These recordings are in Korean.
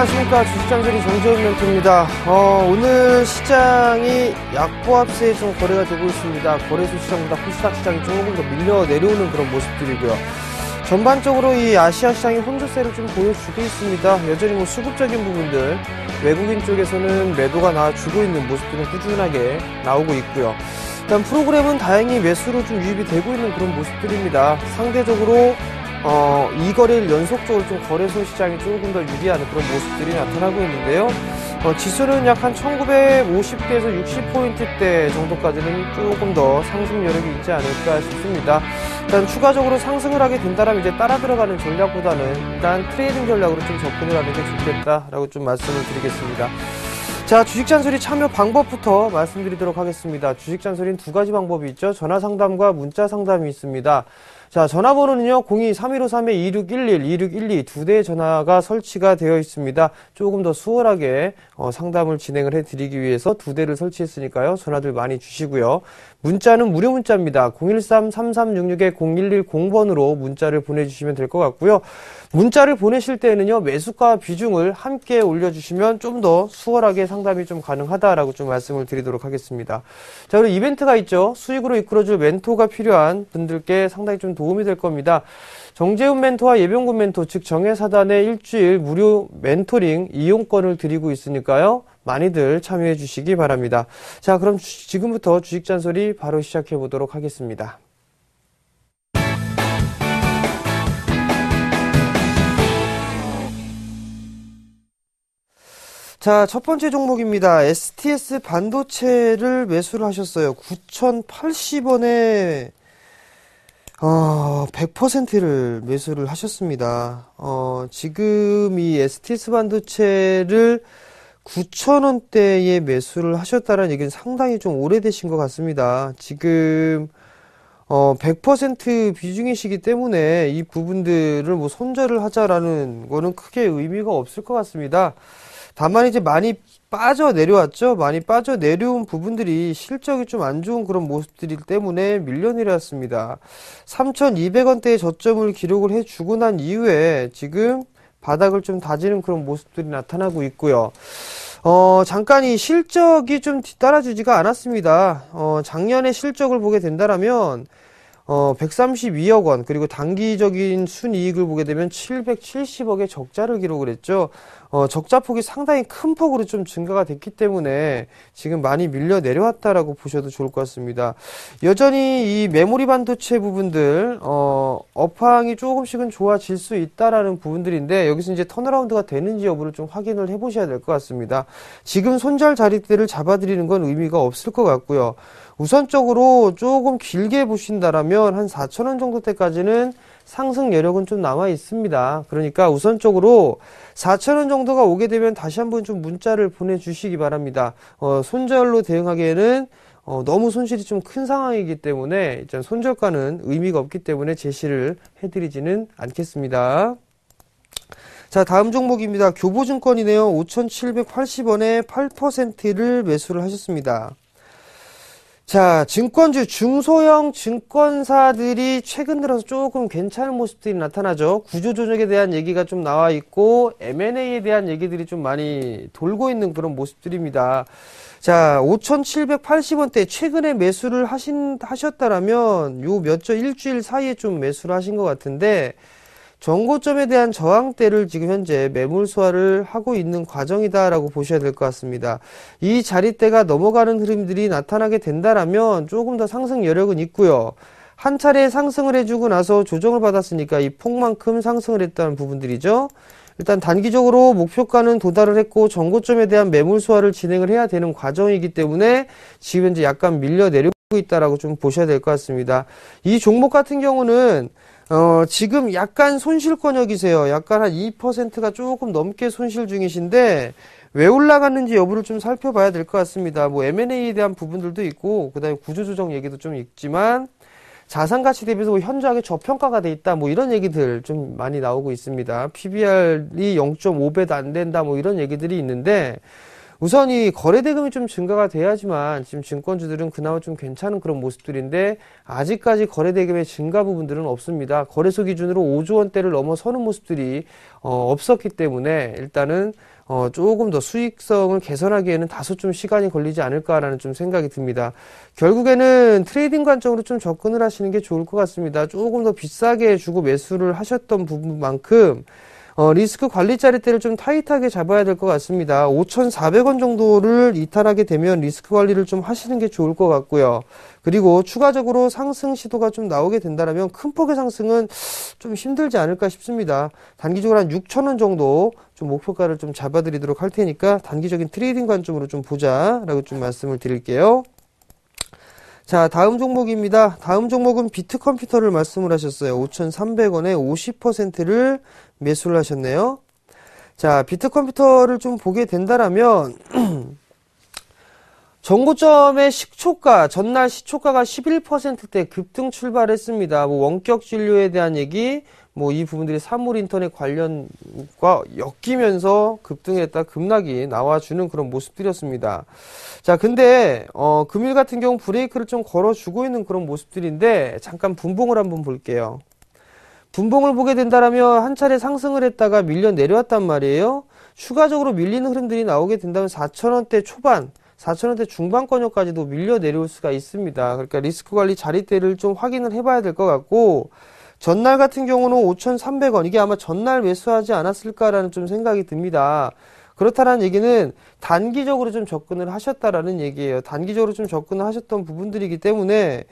안녕하십니까 주식장소리 정재훈 멘트입니다. 어, 오늘 시장이 약보합세에 좀 거래가 되고 있습니다. 거래소 시장보다 코스닥 시장이 조금 더 밀려 내려오는 그런 모습들이고요. 전반적으로 이 아시아 시장이 혼조세를 좀 보여주고 있습니다. 여전히 뭐 수급적인 부분들 외국인 쪽에서는 매도가 나와주고 있는 모습들은 꾸준하게 나오고 있고요. 일단 프로그램은 다행히 매수로 좀 유입이 되고 있는 그런 모습들입니다. 상대적으로 어, 이 거래를 연속적으로 좀 거래소 시장이 조금 더 유리하는 그런 모습들이 나타나고 있는데요. 어, 지수는 약 한 1950대에서 60포인트대 정도까지는 조금 더 상승 여력이 있지 않을까 싶습니다. 일단 추가적으로 상승을 하게 된다면 이제 따라 들어가는 전략보다는 일단 트레이딩 전략으로 좀 접근을 하는 게 좋겠다라고 좀 말씀을 드리겠습니다. 자, 주식 잔소리 참여 방법부터 말씀드리도록 하겠습니다. 주식 잔소리는 두 가지 방법이 있죠. 전화 상담과 문자 상담이 있습니다. 자, 전화번호는요, 02-3153-2611, 2612 두 대의 전화가 설치가 되어 있습니다. 조금 더 수월하게 어, 상담을 진행을 해드리기 위해서 두 대를 설치했으니까요, 전화들 많이 주시고요. 문자는 무료 문자입니다. 013-3366-0110번으로 문자를 보내주시면 될 것 같고요. 문자를 보내실 때는요, 매수가 비중을 함께 올려주시면 좀 더 수월하게 상담이 좀 가능하다라고 좀 말씀을 드리도록 하겠습니다. 자, 그리고 이벤트가 있죠. 수익으로 이끌어줄 멘토가 필요한 분들께 상당히 좀 도움이 될 겁니다. 정재훈 멘토와 예병군 멘토, 즉 정예사단의 일주일 무료 멘토링 이용권을 드리고 있으니까요. 많이들 참여해 주시기 바랍니다. 자, 그럼 지금부터 주식 잔소리 바로 시작해 보도록 하겠습니다. 자, 첫 번째 종목입니다. STS 반도체를 매수를 하셨어요. 9,080원에 어, 아, 100%를 매수를 하셨습니다. 어, 지금 이 STS 반도체를 9,000원대에 매수를 하셨다는 얘기는 상당히 좀 오래되신 것 같습니다. 지금, 어, 100% 비중이시기 때문에 이 부분들을 뭐 손절을 하자라는 거는 크게 의미가 없을 것 같습니다. 다만 이제 많이 빠져 내려왔죠. 많이 빠져 내려온 부분들이 실적이 좀 안 좋은 그런 모습들이 때문에 밀려 내려왔습니다. 3,200원대의 저점을 기록을 해주고 난 이후에 지금 바닥을 좀 다지는 그런 모습들이 나타나고 있고요. 어, 잠깐 이 실적이 좀 뒤따라주지가 않았습니다. 어, 작년에 실적을 보게 된다라면 어, 132억 원, 그리고 단기적인 순이익을 보게 되면 770억의 적자를 기록을 했죠. 어, 적자폭이 상당히 큰 폭으로 좀 증가가 됐기 때문에 지금 많이 밀려 내려왔다라고 보셔도 좋을 것 같습니다. 여전히 이 메모리 반도체 부분들 어, 업황이 조금씩은 좋아질 수 있다라는 부분들인데 여기서 이제 턴어라운드가 되는지 여부를 좀 확인을 해보셔야 될 것 같습니다. 지금 손절 자리대를 잡아드리는 건 의미가 없을 것 같고요. 우선적으로 조금 길게 보신다라면 한 4천 원 정도 때까지는 상승 여력은 좀 남아 있습니다. 그러니까 우선적으로 4천원 정도가 오게 되면 다시 한번 좀 문자를 보내주시기 바랍니다. 어, 손절로 대응하기에는 어, 너무 손실이 좀 큰 상황이기 때문에 일단 손절가는 의미가 없기 때문에 제시를 해드리지는 않겠습니다. 자 다음 종목입니다. 교보증권이네요. 5,780원에 8%를 매수를 하셨습니다. 자, 증권주 중소형 증권사들이 최근 들어서 조금 괜찮은 모습들이 나타나죠. 구조 조정에 대한 얘기가 좀 나와 있고 M&A에 대한 얘기들이 좀 많이 돌고 있는 그런 모습들입니다. 자, 5,780원대 최근에 매수를 하신 하셨다라면 요몇주 일주일 사이에 좀 매수를 하신 것 같은데 전고점에 대한 저항대를 지금 현재 매물 소화를 하고 있는 과정이다라고 보셔야 될 것 같습니다. 이 자리대가 넘어가는 흐름들이 나타나게 된다라면 조금 더 상승 여력은 있고요. 한 차례 상승을 해주고 나서 조정을 받았으니까 이 폭만큼 상승을 했다는 부분들이죠. 일단 단기적으로 목표가는 도달을 했고 전고점에 대한 매물 소화를 진행을 해야 되는 과정이기 때문에 지금 현재 약간 밀려 내리고 있다라고 좀 보셔야 될 것 같습니다. 이 종목 같은 경우는 어, 지금 약간 손실권역이세요. 약간 한 2%가 조금 넘게 손실 중이신데 왜 올라갔는지 여부를 좀 살펴봐야 될 것 같습니다. 뭐 M&A에 대한 부분들도 있고 그다음에 구조조정 얘기도 좀 있지만 자산 가치 대비해서 뭐 현저하게 저평가가 돼 있다 뭐 이런 얘기들 좀 많이 나오고 있습니다. PBR이 0.5배도 안 된다 뭐 이런 얘기들이 있는데 우선 이 거래 대금이 좀 증가가 돼야지만 지금 증권주들은 그나마 좀 괜찮은 그런 모습들인데 아직까지 거래 대금의 증가 부분들은 없습니다. 거래소 기준으로 5조 원대를 넘어서는 모습들이 어, 없었기 때문에 일단은 어, 조금 더 수익성을 개선하기에는 다소 좀 시간이 걸리지 않을까라는 좀 생각이 듭니다. 결국에는 트레이딩 관점으로 좀 접근을 하시는 게 좋을 것 같습니다. 조금 더 비싸게 주고 매수를 하셨던 부분만큼 어, 리스크 관리 자리대를 좀 타이트하게 잡아야 될 것 같습니다. 5,400원 정도를 이탈하게 되면 리스크 관리를 좀 하시는 게 좋을 것 같고요. 그리고 추가적으로 상승 시도가 좀 나오게 된다면 큰 폭의 상승은 좀 힘들지 않을까 싶습니다. 단기적으로 한 6,000원 정도 좀 목표가를 좀 잡아드리도록 할 테니까 단기적인 트레이딩 관점으로 좀 보자라고 좀 말씀을 드릴게요. 자 다음 종목입니다. 다음 종목은 비트컴퓨터를 말씀을 하셨어요. 5,300원에 50%를 매수를 하셨네요. 자 비트컴퓨터를 좀 보게 된다라면 전고점의 시초가 전날 시초가가 11%대 급등 출발했습니다. 뭐 원격 진료에 대한 얘기 뭐이 부분들이 사물인터넷 관련과 엮이면서 급등했다 급락이 나와주는 그런 모습들이었습니다. 자 근데 어, 금일 같은 경우 브레이크를 좀 걸어주고 있는 그런 모습들인데 잠깐 분봉을 한번 볼게요. 분봉을 보게 된다라면 한 차례 상승을 했다가 밀려 내려왔단 말이에요. 추가적으로 밀리는 흐름들이 나오게 된다면 4천원대 초반 4천원대 중반권역까지도 밀려 내려올 수가 있습니다. 그러니까 리스크 관리 자리대를 좀 확인을 해봐야 될 것 같고 전날 같은 경우는 5,300원 이게 아마 전날 매수하지 않았을까라는 좀 생각이 듭니다. 그렇다는 라 얘기는 단기적으로 좀 접근을 하셨다라는 얘기예요. 단기적으로 좀 접근을 하셨던 부분들이기 때문에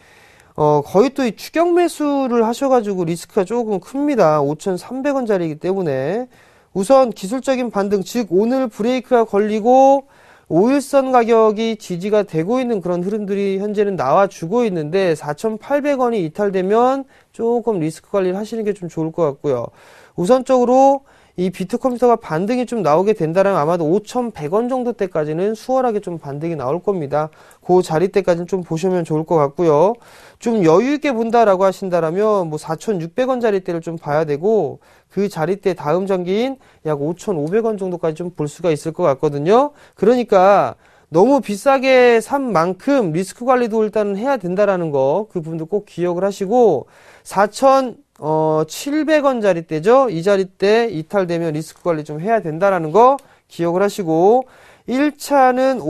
어 거의 또이 추격 매수를 하셔가지고 리스크가 조금 큽니다. 5,300원짜리이기 때문에 우선 기술적인 반등 즉 오늘 브레이크가 걸리고 오일선 가격이 지지가 되고 있는 그런 흐름들이 현재는 나와주고 있는데 4,800원이 이탈되면 조금 리스크 관리를 하시는 게 좀 좋을 것 같고요. 우선적으로 이 비트 컴퓨터가 반등이 좀 나오게 된다면 아마도 5,100원 정도 때까지는 수월하게 좀 반등이 나올 겁니다. 그 자리 때까지는 좀 보시면 좋을 것 같고요. 좀 여유 있게 본다라고 하신다면뭐 4,600원 자리 때를 좀 봐야 되고 그 자리 때 다음 장기인 약 5,500원 정도까지 좀 볼 수가 있을 것 같거든요. 그러니까 너무 비싸게 산 만큼 리스크 관리도 일단은 해야 된다라는 거 그 부분도 꼭 기억을 하시고 4,000 어, 700원짜리 때죠. 이 자리 때 이탈되면 리스크 관리 좀 해야 된다라는 거 기억을 하시고 1차는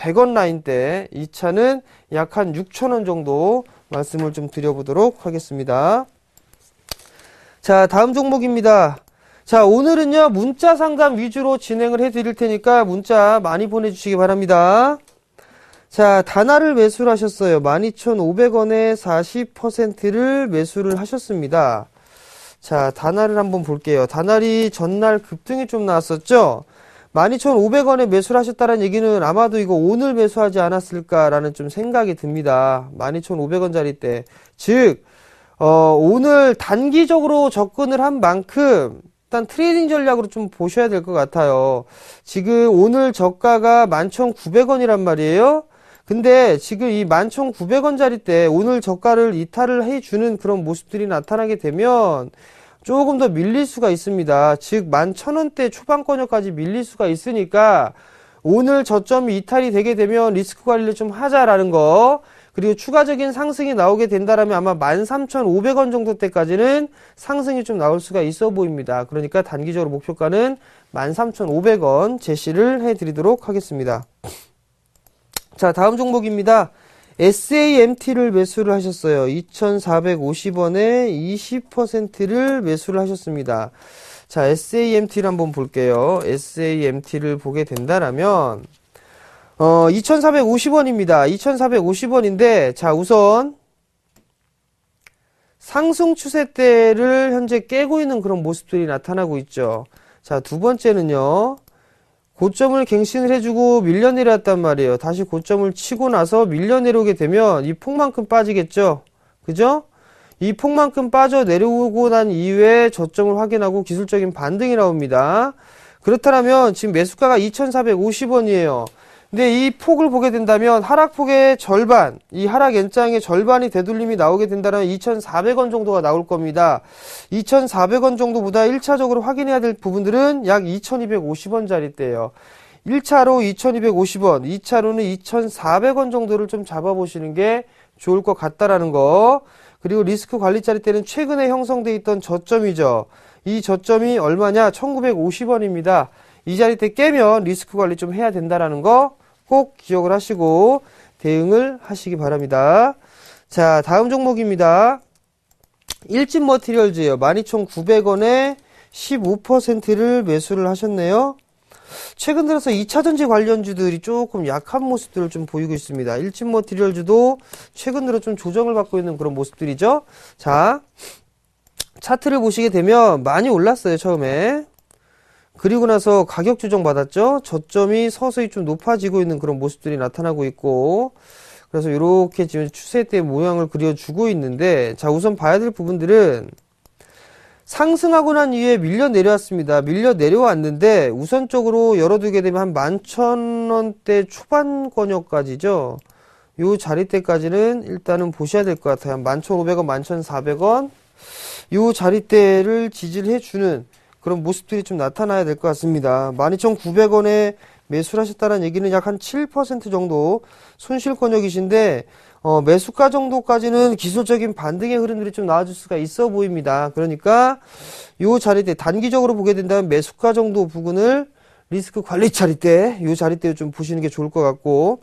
5,100원 라인 때 2차는 약 한 6,000원 정도 말씀을 좀 드려보도록 하겠습니다. 자, 다음 종목입니다. 자, 오늘은요, 문자 상담 위주로 진행을 해드릴 테니까 문자 많이 보내주시기 바랍니다. 자, 다나를 매수를 하셨어요. 12,500원에 40%를 매수를 하셨습니다. 자, 다나를 한번 볼게요. 다나리 전날 급등이 좀 나왔었죠? 12,500원에 매수를 하셨다는 얘기는 아마도 이거 오늘 매수하지 않았을까라는 좀 생각이 듭니다. 12,500원짜리 때. 즉, 어, 오늘 단기적으로 접근을 한 만큼 일단 트레이딩 전략으로 좀 보셔야 될 것 같아요. 지금 오늘 저가가 11,900원이란 말이에요. 근데 지금 이 11,900원짜리 때 오늘 저가를 이탈을 해주는 그런 모습들이 나타나게 되면 조금 더 밀릴 수가 있습니다. 즉 11,000원대 초반권역까지 밀릴 수가 있으니까 오늘 저점이 이탈이 되게 되면 리스크 관리를 좀 하자라는 거 그리고 추가적인 상승이 나오게 된다라면 아마 13,500원 정도 때까지는 상승이 좀 나올 수가 있어 보입니다. 그러니까 단기적으로 목표가는 13,500원 제시를 해드리도록 하겠습니다. 자, 다음 종목입니다. SAMT를 매수를 하셨어요. 2,450원에 20%를 매수를 하셨습니다. 자, SAMT를 한번 볼게요. SAMT를 보게 된다라면 어, 2,450원입니다. 2,450원인데 자, 우선 상승 추세대를 현재 깨고 있는 그런 모습들이 나타나고 있죠. 자, 두 번째는요. 고점을 갱신을 해주고 밀려 내려왔단 말이에요. 다시 고점을 치고 나서 밀려 내려오게 되면 이 폭만큼 빠지겠죠. 그죠? 이 폭만큼 빠져 내려오고 난 이후에 저점을 확인하고 기술적인 반등이 나옵니다. 그렇다면 지금 매수가가 2,450원이에요. 근데 이 폭을 보게 된다면 하락폭의 절반, 이 하락 연장의 절반이 되돌림이 나오게 된다면 2,400원 정도가 나올 겁니다. 2,400원 정도보다 1차적으로 확인해야 될 부분들은 약 2,250원짜리대예요. 1차로 2,250원, 2차로는 2,400원 정도를 좀 잡아보시는 게 좋을 것 같다라는 거. 그리고 리스크 관리짜리 때는 최근에 형성돼 있던 저점이죠. 이 저점이 얼마냐? 1950원입니다. 이 자리 때 깨면 리스크 관리 좀 해야 된다라는 거꼭 기억을 하시고 대응을 하시기 바랍니다. 자, 다음 종목입니다. 일진 머티리얼즈예요. 12,900원에 15%를 매수를 하셨네요. 최근 들어서 2차전지 관련주들이 조금 약한 모습들을 좀 보이고 있습니다. 일진 머티리얼즈도 최근 들어 좀 조정을 받고 있는 그런 모습들이죠. 자, 차트를 보시게 되면 많이 올랐어요, 처음에. 그리고 나서 가격 조정 받았죠. 저점이 서서히 좀 높아지고 있는 그런 모습들이 나타나고 있고 그래서 이렇게 지금 추세대 모양을 그려주고 있는데 자 우선 봐야 될 부분들은 상승하고 난 이후에 밀려 내려왔습니다. 밀려 내려왔는데 우선적으로 열어두게 되면 한 만 천원대 초반권역까지죠. 요 자리 때까지는 일단은 보셔야 될 것 같아요. 만 천오백원만 천사백원요 자리 때를 지지를 해주는 그런 모습들이 좀 나타나야 될 것 같습니다. 12,900원에 매수하셨다는 를 얘기는 약 한 7% 정도 손실권역이신데 어, 매수가 정도까지는 기술적인 반등의 흐름들이 좀 나와줄 수가 있어 보입니다. 그러니까 이 자리 때 단기적으로 보게 된다면 매수가 정도 부근을 리스크 관리 자리 때이 자리 때 좀 보시는 게 좋을 것 같고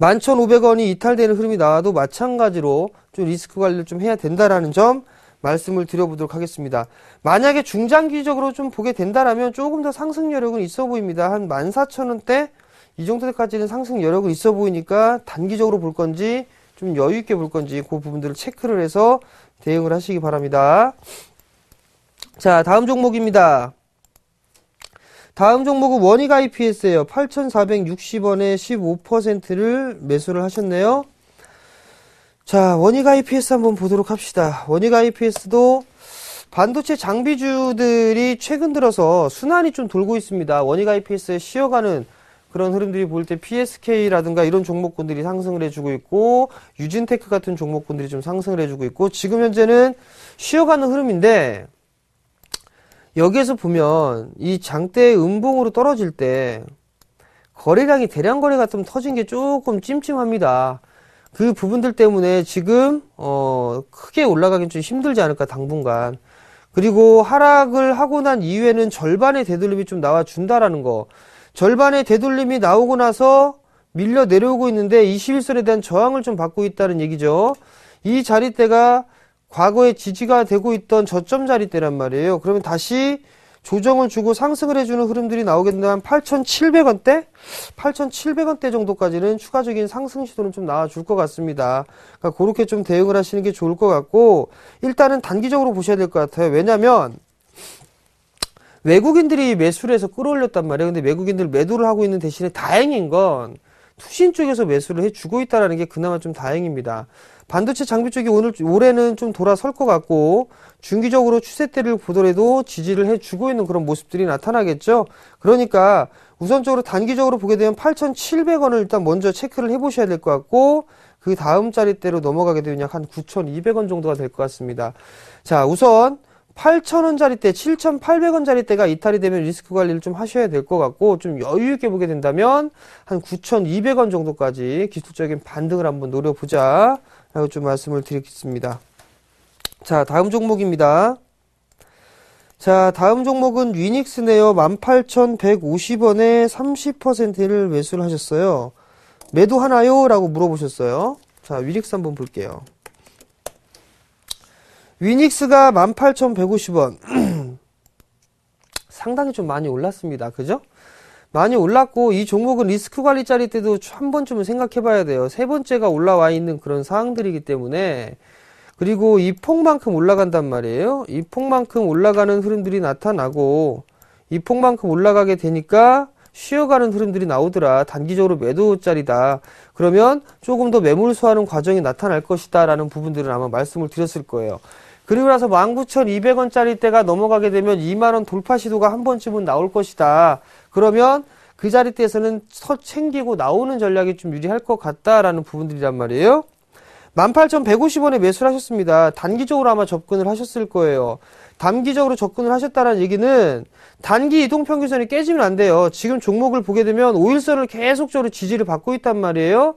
11,500원이 이탈되는 흐름이 나와도 마찬가지로 좀 리스크 관리를 좀 해야 된다라는 점 말씀을 드려보도록 하겠습니다. 만약에 중장기적으로 좀 보게 된다라면 조금 더 상승 여력은 있어 보입니다. 한 14,000원대 이 정도까지는 상승 여력은 있어 보이니까 단기적으로 볼 건지 좀 여유 있게 볼 건지 그 부분들을 체크를 해서 대응을 하시기 바랍니다. 자, 다음 종목입니다. 다음 종목은 원익 IPS예요. 8,460원에 15%를 매수를 하셨네요. 자, 원익 IPS e 한번 보도록 합시다. 원익 IPS도 e 반도체 장비주들이 최근 들어서 순환이 좀 돌고 있습니다. 원익 IPS에 e 쉬어가는 그런 흐름들이 볼 때 PSK라든가 이런 종목군들이 상승을 해주고 있고 유진테크 같은 종목군들이 좀 상승을 해주고 있고 지금 현재는 쉬어가는 흐름인데 여기에서 보면 이 장대 음봉으로 떨어질 때 거래량이 대량 거래가 좀 터진 게 조금 찜찜합니다. 그 부분들 때문에 지금 어 크게 올라가긴 좀 힘들지 않을까 당분간 그리고 하락을 하고 난 이후에는 절반의 되돌림이 좀 나와준다라는 거 절반의 되돌림이 나오고 나서 밀려 내려오고 있는데 21선에 대한 저항을 좀 받고 있다는 얘기죠 이 자리대가 과거에 지지가 되고 있던 저점 자리대란 말이에요 그러면 다시 조정을 주고 상승을 해주는 흐름들이 나오게 된다면 8,700원대? 8,700원대 정도까지는 추가적인 상승 시도는 좀 나와줄 것 같습니다. 그러니까 그렇게 좀 대응을 하시는 게 좋을 것 같고 일단은 단기적으로 보셔야 될 것 같아요. 왜냐하면 외국인들이 매수를 해서 끌어올렸단 말이에요. 근데 외국인들 매도를 하고 있는 대신에 다행인 건 투신 쪽에서 매수를 해주고 있다는 게 그나마 좀 다행입니다. 반도체 장비 쪽이 오늘 올해는 좀 돌아설 것 같고 중기적으로 추세대를 보더라도 지지를 해주고 있는 그런 모습들이 나타나겠죠. 그러니까 우선적으로 단기적으로 보게 되면 8,700원을 일단 먼저 체크를 해보셔야 될 것 같고 그 다음 자리대로 넘어가게 되면 약 한 9,200원 정도가 될 것 같습니다. 자 우선 8 0 0 0원짜리 때, 7 8 0 0원짜리때가 이탈이 되면 리스크 관리를 좀 하셔야 될 것 같고 좀 여유 있게 보게 된다면 한 9,200원 정도까지 기술적인 반등을 한번 노려보자 라고 좀 말씀을 드리겠습니다. 자, 다음 종목입니다. 자, 다음 종목은 위닉스네요. 18,150원에 30%를 매수를 하셨어요. 매도 하나요? 라고 물어보셨어요. 자, 위닉스 한번 볼게요. 위닉스가 18,150원. 상당히 좀 많이 올랐습니다. 그죠? 많이 올랐고 이 종목은 리스크 관리 자리 때도 한 번쯤은 생각해 봐야 돼요. 세 번째가 올라와 있는 그런 상황들이기 때문에 그리고 이 폭만큼 올라간단 말이에요. 이 폭만큼 올라가는 흐름들이 나타나고 이 폭만큼 올라가게 되니까 쉬어가는 흐름들이 나오더라. 단기적으로 매도자리다 그러면 조금 더 매물 수하는 과정이 나타날 것이다. 라는 부분들은 아마 말씀을 드렸을 거예요. 그리고 나서 19,200원짜리 때가 넘어가게 되면 2만원 돌파 시도가 한 번쯤은 나올 것이다. 그러면 그 자리대에서는 서 챙기고 나오는 전략이 좀 유리할 것 같다라는 부분들이란 말이에요. 18,150원에 매수를 하셨습니다. 단기적으로 아마 접근을 하셨을 거예요. 단기적으로 접근을 하셨다는 얘기는 단기 이동평균선이 깨지면 안 돼요. 지금 종목을 보게 되면 5일선을 계속적으로 지지를 받고 있단 말이에요.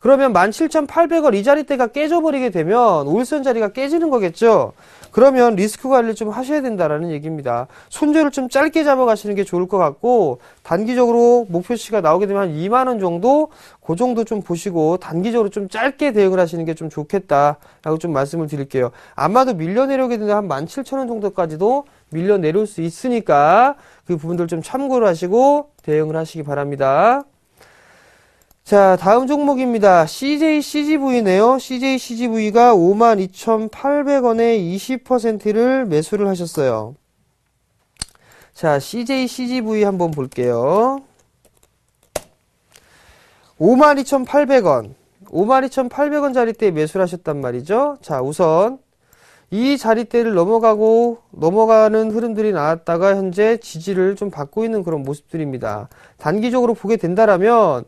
그러면 17,800원 이 자리대가 깨져버리게 되면 우일선 자리가 깨지는 거겠죠. 그러면 리스크 관리를 좀 하셔야 된다라는 얘기입니다. 손절을 좀 짧게 잡아가시는 게 좋을 것 같고 단기적으로 목표치가 나오게 되면 한 2만 원 정도 그 정도 좀 보시고 단기적으로 좀 짧게 대응을 하시는 게 좀 좋겠다라고 좀 말씀을 드릴게요. 아마도 밀려 내려오게 되면 한 17,000원 정도까지도 밀려 내려올 수 있으니까 그 부분들 좀 참고를 하시고 대응을 하시기 바랍니다. 자, 다음 종목입니다. CJ CGV네요. CJ CGV가 52,800원에 20%를 매수를 하셨어요. 자, CJ CGV 한번 볼게요. 52,800원. 52,800원 자리대에 매수를 하셨단 말이죠. 자, 우선 이 자리대를 넘어가고 넘어가는 흐름들이 나왔다가 현재 지지를 좀 받고 있는 그런 모습들입니다. 단기적으로 보게 된다라면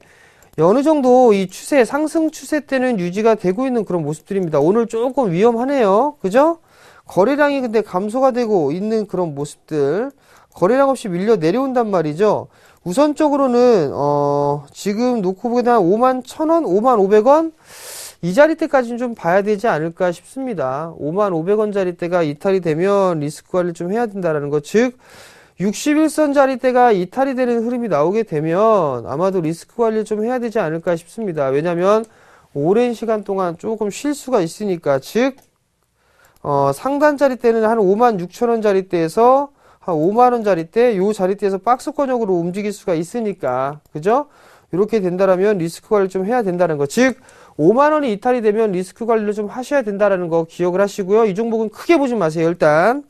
예, 어느 정도 이 추세 상승 추세 때는 유지가 되고 있는 그런 모습들입니다. 오늘 조금 위험하네요. 그죠? 거래량이 근데 감소가 되고 있는 그런 모습들 거래량 없이 밀려 내려온단 말이죠. 우선적으로는 어 지금 놓고 보게 되면 5만 1,000원, 5만 500원 이 자리 때까지는 좀 봐야 되지 않을까 싶습니다. 5만 500원 자리 때가 이탈이 되면 리스크 관리를 좀 해야 된다라는 것. 즉 61선 자리대가 이탈이 되는 흐름이 나오게 되면 아마도 리스크 관리를 좀 해야 되지 않을까 싶습니다. 왜냐하면 오랜 시간 동안 조금 쉴 수가 있으니까 즉 어, 상단 자리대는 한 5만 6천원 자리대에서 한 5만원 자리대 요 자리대에서 박스권역으로 움직일 수가 있으니까 그죠? 이렇게 된다라면 리스크 관리를 좀 해야 된다는 거. 즉 5만 원이 이탈이 되면 리스크 관리를 좀 하셔야 된다라는 거 기억을 하시고요. 이 종목은 크게 보지 마세요. 일단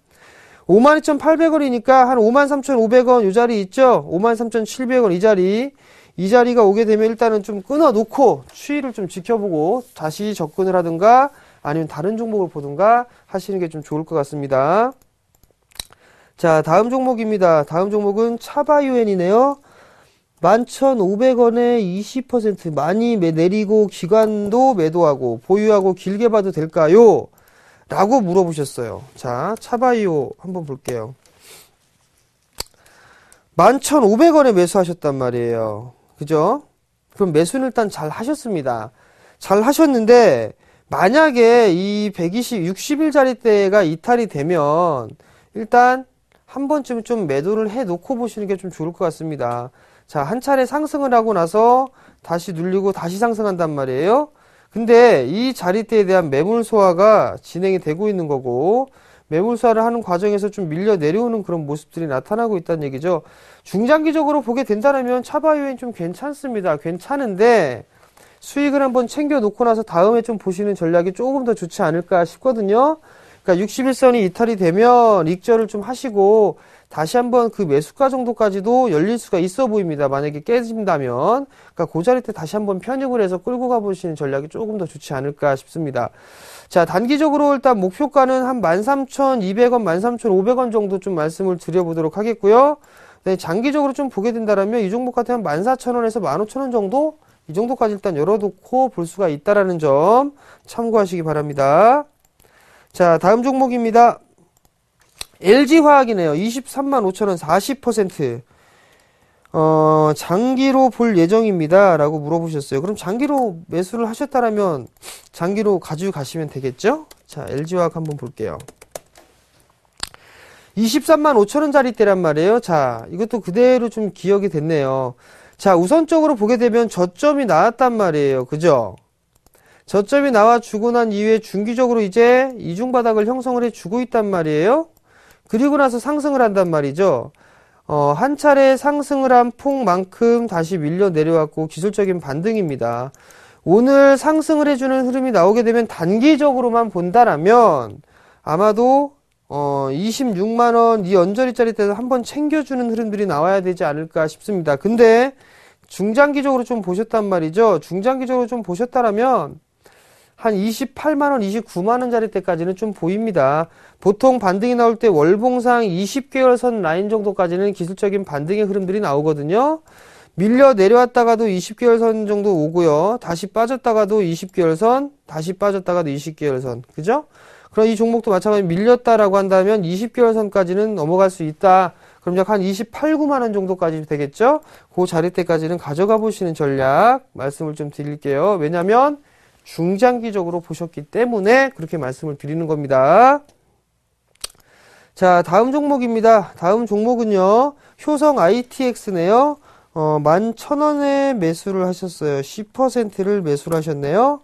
52,800원이니까 한 53,500원 이 자리 있죠? 53,700원 이 자리. 이 자리가 오게 되면 일단은 좀 끊어놓고 추이를 좀 지켜보고 다시 접근을 하든가 아니면 다른 종목을 보든가 하시는 게 좀 좋을 것 같습니다. 자, 다음 종목입니다. 다음 종목은 차바유엔이네요. 11,500원에 20% 많이 내리고 기관도 매도하고 보유하고 길게 봐도 될까요? 라고 물어보셨어요. 자, 차바이오 한번 볼게요. 11,500원에 매수하셨단 말이에요. 그죠? 그럼 매수는 일단 잘 하셨습니다. 잘 하셨는데, 만약에 이 120, 6 0일자리 때가 이탈이 되면, 일단 한 번쯤 좀 매도를 해 놓고 보시는 게 좀 좋을 것 같습니다. 자, 한 차례 상승을 하고 나서 다시 눌리고 다시 상승한단 말이에요. 근데 이 자리대에 대한 매물 소화가 진행이 되고 있는 거고 매물 소화를 하는 과정에서 좀 밀려 내려오는 그런 모습들이 나타나고 있다는 얘기죠. 중장기적으로 보게 된다면 차바이오엔 좀 괜찮습니다. 괜찮은데 수익을 한번 챙겨 놓고 나서 다음에 좀 보시는 전략이 조금 더 좋지 않을까 싶거든요. 그러니까 61선이 이탈이 되면 익절을 좀 하시고 다시 한번 그 매수가 정도까지도 열릴 수가 있어 보입니다. 만약에 깨진다면. 그러니까 그 자리 때 다시 한번 편입을 해서 끌고 가보시는 전략이 조금 더 좋지 않을까 싶습니다. 자, 단기적으로 일단 목표가는 한 13,200원, 13,500원 정도 좀 말씀을 드려보도록 하겠고요. 네, 장기적으로 좀 보게 된다면 이 종목 같은 한 14,000원에서 15,000원 정도 이 정도까지 일단 열어놓고 볼 수가 있다라는 점 참고하시기 바랍니다. 자, 다음 종목입니다. LG화학이네요. 23만 5천원 40% 어, 장기로 볼 예정입니다. 라고 물어보셨어요. 그럼 장기로 매수를 하셨다라면 장기로 가져가시면 되겠죠? 자, LG화학 한번 볼게요. 23만 5천원짜리 때란 말이에요. 자, 이것도 그대로 좀 기억이 됐네요. 자, 우선적으로 보게 되면 저점이 나왔단 말이에요. 그죠? 저점이 나와 주고 난 이후에 중기적으로 이제 이중바닥을 형성을 해주고 있단 말이에요. 그리고 나서 상승을 한단 말이죠. 어, 한 차례 상승을 한 폭만큼 다시 밀려 내려왔고 기술적인 반등입니다. 오늘 상승을 해주는 흐름이 나오게 되면 단기적으로만 본다라면 아마도 어, 26만원 이 언저리짜리 때도 한번 챙겨주는 흐름들이 나와야 되지 않을까 싶습니다. 근데 중장기적으로 좀 보셨단 말이죠. 중장기적으로 좀 보셨다라면 한 28만원, 2 9만원자리 때까지는 좀 보입니다. 보통 반등이 나올 때 월봉상 20개월 선 라인 정도까지는 기술적인 반등의 흐름들이 나오거든요. 밀려 내려왔다가도 20개월 선 정도 오고요. 다시 빠졌다가도 20개월 선, 다시 빠졌다가도 20개월 선. 그죠? 그럼 이 종목도 마찬가지로 밀렸다라고 한다면 20개월 선까지는 넘어갈 수 있다. 그럼 약 한 28, 9만 원 정도까지 되겠죠? 그 자리 때까지는 가져가 보시는 전략 말씀을 좀 드릴게요. 왜냐면 중장기적으로 보셨기 때문에 그렇게 말씀을 드리는 겁니다. 자, 다음 종목입니다. 다음 종목은요. 효성 ITX네요. 어, 11,000원에 매수를 하셨어요. 10%를 매수를 하셨네요.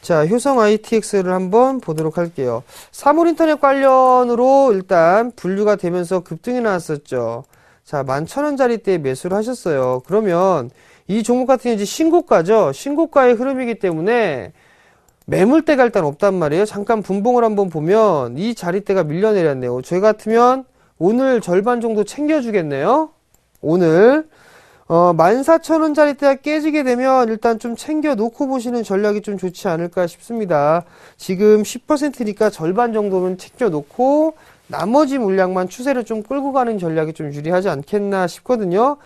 자, 효성 ITX를 한번 보도록 할게요. 사물인터넷 관련으로 일단 분류가 되면서 급등이 나왔었죠. 자, 11,000원짜리 때 매수를 하셨어요. 그러면 이 종목 같은 경우 이제 신고가죠. 신고가의 흐름이기 때문에 매물대가 일단 없단 말이에요. 잠깐 분봉을 한번 보면 이 자리대가 밀려내렸네요. 저희 같으면 오늘 절반 정도 챙겨주겠네요. 오늘 어, 1 4 0 0 0원자리대가 깨지게 되면 일단 좀 챙겨놓고 보시는 전략이 좀 좋지 않을까 싶습니다. 지금 10%니까 절반 정도는 챙겨놓고 나머지 물량만 추세를 좀 끌고 가는 전략이 좀 유리하지 않겠나 싶거든요.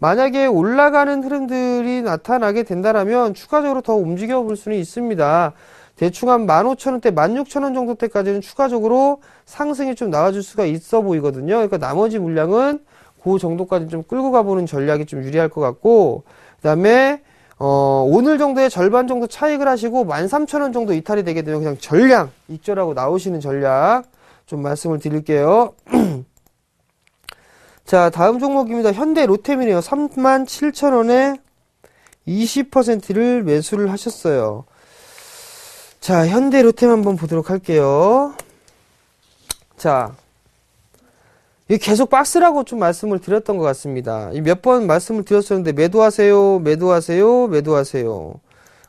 만약에 올라가는 흐름들이 나타나게 된다면 추가적으로 더 움직여 볼 수는 있습니다. 대충 한 15,000원대, 16,000원 정도 때까지는 추가적으로 상승이 좀 나와줄 수가 있어 보이거든요. 그러니까 나머지 물량은 그 정도까지 좀 끌고 가보는 전략이 좀 유리할 것 같고 그 다음에 어, 오늘 정도의 절반 정도 차익을 하시고 13,000원 정도 이탈이 되게 되면 그냥 전량, 입절하고 나오시는 전략 좀 말씀을 드릴게요. 자, 다음 종목입니다. 현대 로템이네요. 3 7 0 0 0 원에 20%를 매수를 하셨어요. 자, 현대 로템 한번 보도록 할게요. 자, 계속 박스라고 좀 말씀을 드렸던 것 같습니다. 몇 번 말씀을 드렸었는데, 매도하세요, 매도하세요, 매도하세요.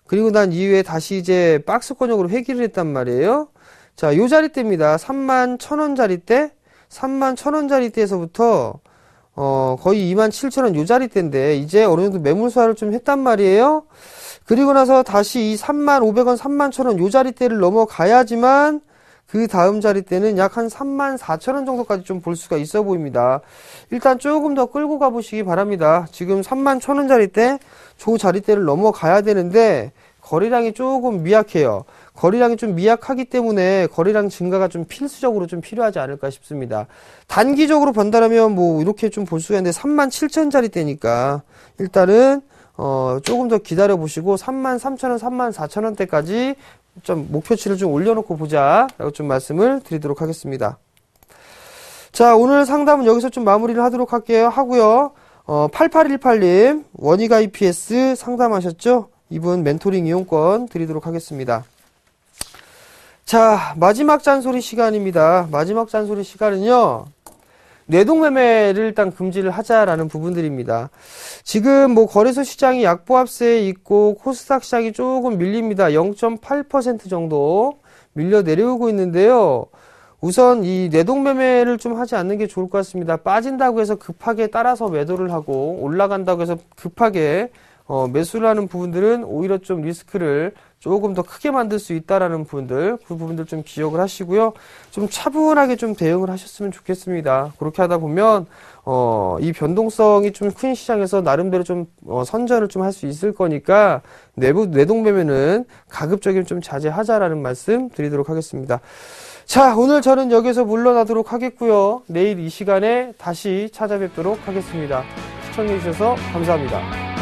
그리고 난 이후에 다시 이제 박스권역으로 회귀를 했단 말이에요. 자, 요 자리 때입니다. 3만 1 0원자리 때, 3만 1 0원자리 때에서부터 어, 거의 27,000원 요 자리대인데 이제 어느 정도 매물 수화를좀 했단 말이에요. 그리고 나서 다시 이 35,000원, 31,000원 요 자리대를 넘어가야지만 그 다음 자리대는 약 한 34,000원 정도까지 좀 볼 수가 있어 보입니다. 일단 조금 더 끌고 가보시기 바랍니다. 지금 31,000원 자리대, 조 자리대를 넘어가야 되는데 거래량이 조금 미약해요. 거리량이 좀 미약하기 때문에 거리량 증가가 좀 필수적으로 좀 필요하지 않을까 싶습니다. 단기적으로 본다면 뭐 이렇게 좀 볼 수가 있는데 3 7 0 0 0짜리때니까 일단은 어 조금 더 기다려 보시고 33,000원, 34,000원대까지 좀 목표치를 좀 올려놓고 보자라고 좀 말씀을 드리도록 하겠습니다. 자, 오늘 상담은 여기서 좀 마무리를 하도록 할게요. 하고요. 어, 8818님, 원희가 EPS 상담하셨죠? 이분 멘토링 이용권 드리도록 하겠습니다. 자, 마지막 잔소리 시간입니다. 마지막 잔소리 시간은요. 뇌동매매를 일단 금지를 하자라는 부분들입니다. 지금 뭐 거래소 시장이 약보합세에 있고 코스닥 시장이 조금 밀립니다. 0.8% 정도 밀려 내려오고 있는데요. 우선 이 뇌동매매를 좀 하지 않는 게 좋을 것 같습니다. 빠진다고 해서 급하게 따라서 매도를 하고 올라간다고 해서 급하게 어, 매수를 하는 부분들은 오히려 좀 리스크를 조금 더 크게 만들 수 있다라는 부분들 그 부분들 좀 기억을 하시고요 좀 차분하게 좀 대응을 하셨으면 좋겠습니다 그렇게 하다 보면 어, 이 변동성이 좀 큰 시장에서 나름대로 좀 어, 선전을 좀 할 수 있을 거니까 내부 내동매매는 가급적이면 좀 자제하자라는 말씀 드리도록 하겠습니다 자 오늘 저는 여기서 물러나도록 하겠고요 내일 이 시간에 다시 찾아뵙도록 하겠습니다 시청해주셔서 감사합니다